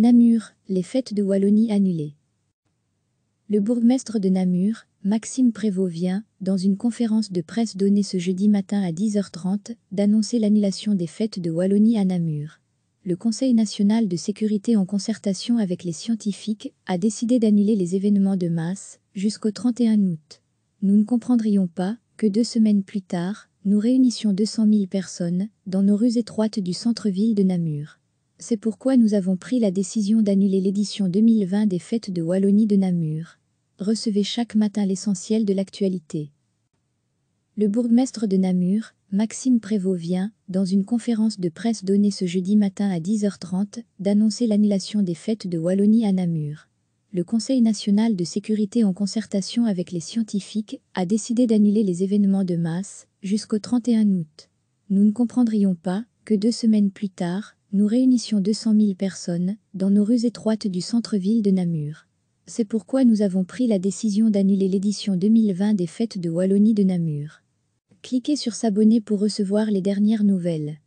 Namur, les fêtes de Wallonie annulées. Le bourgmestre de Namur, Maxime Prévost vient, dans une conférence de presse donnée ce jeudi matin à 10h30, d'annoncer l'annulation des fêtes de Wallonie à Namur. Le Conseil national de sécurité en concertation avec les scientifiques a décidé d'annuler les événements de masse jusqu'au 31 août. Nous ne comprendrions pas que deux semaines plus tard, nous réunissions 200 000 personnes dans nos rues étroites du centre-ville de Namur. C'est pourquoi nous avons pris la décision d'annuler l'édition 2020 des fêtes de Wallonie de Namur. Recevez chaque matin l'essentiel de l'actualité. Le bourgmestre de Namur, Maxime Prévost vient, dans une conférence de presse donnée ce jeudi matin à 10h30, d'annoncer l'annulation des fêtes de Wallonie à Namur. Le Conseil national de sécurité en concertation avec les scientifiques a décidé d'annuler les événements de masse jusqu'au 31 août. Nous ne comprendrions pas que deux semaines plus tard, nous réunissions 200 000 personnes dans nos rues étroites du centre-ville de Namur. C'est pourquoi nous avons pris la décision d'annuler l'édition 2020 des fêtes de Wallonie de Namur. Cliquez sur s'abonner pour recevoir les dernières nouvelles.